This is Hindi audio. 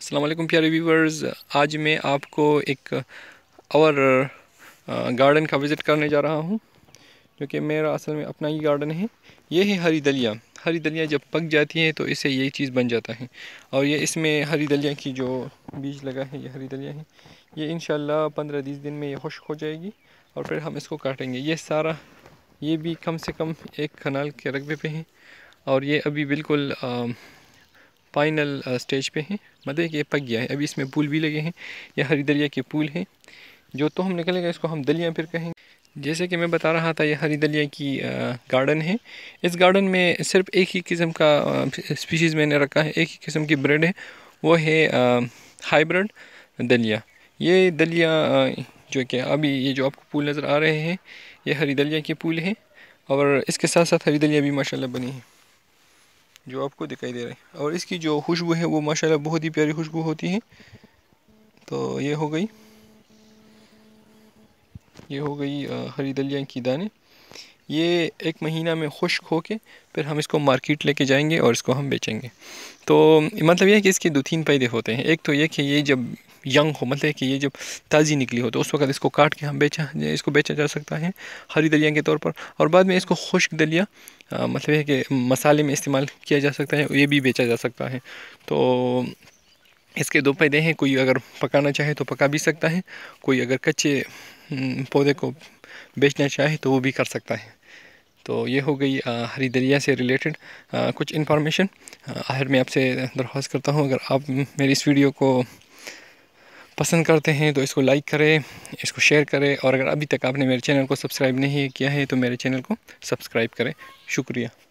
अल्लाम प्यारे व्यूवर्स आज मैं आपको एक और गार्डन का विज़िट करने जा रहा हूँ जो कि मेरा असल में अपना ही गार्डन है ये है हरी दलिया हरी दलिया जब पक जाती है तो इसे यही चीज़ बन जाता है और ये इसमें हरी दलिया की जो बीज लगा है ये हरी दलिया है ये इन पंद्रह बीस दिन में ये खुश हो जाएगी और फिर हम इसको काटेंगे ये सारा ये भी कम से कम एक खनाल के रकबे पे है और ये अभी बिल्कुल फाइनल स्टेज uh, पे हैं मतलब कि ये पक गया है अभी इसमें पुल भी लगे हैं यह हरी दलिया के पुल हैं जो तो हम निकलेगा इसको हम दलिया फिर कहेंगे जैसे कि मैं बता रहा था यह हरी दलिया की गार्डन uh, है इस गार्डन में सिर्फ एक ही किस्म का स्पीशीज़ uh, मैंने रखा है एक ही किस्म की ब्रेड है वो है हाइब्रिड दलिया ये दलिया जो कि अभी ये जो आपको पुल नज़र आ रहे हैं ये हरी दलिया के पुल हैं और इसके साथ साथ हरी दलिया भी माशाल्लाह बनी है जो आपको दिखाई दे रहा है और इसकी जो खुशबू है वो माशाल्लाह बहुत ही प्यारी खुशबू होती है तो ये हो गई ये हो गई हरी दलिया की दाने ये एक महीना में खुश्क हो के फिर हम इसको मार्केट लेके जाएंगे और इसको हम बेचेंगे तो मतलब ये है कि इसके दो तीन फ़ायदे होते हैं एक तो ये कि ये जब यंग हो मतलब कि ये जब ताज़ी निकली हो तो उस वक्त इसको काट के हम बेचा इसको बेचा जा सकता है हरी दलिया के तौर पर और बाद में इसको खुश्क दलिया मतलब है कि मसाले में इस्तेमाल किया जा सकता है ये भी बेचा जा सकता है तो इसके दो फायदे हैं कोई अगर पकाना चाहे तो पका भी सकता है कोई अगर कच्चे पौधे को बेचना चाहे तो वो भी कर सकता है तो ये हो गई हरी दलिया से रिलेटेड कुछ इन्फॉर्मेशन आखिर मैं आपसे दरख्वास्त करता हूँ अगर आप मेरी इस वीडियो को पसंद करते हैं तो इसको लाइक करें इसको शेयर करें और अगर अभी तक आपने मेरे चैनल को सब्सक्राइब नहीं किया है तो मेरे चैनल को सब्सक्राइब करें शुक्रिया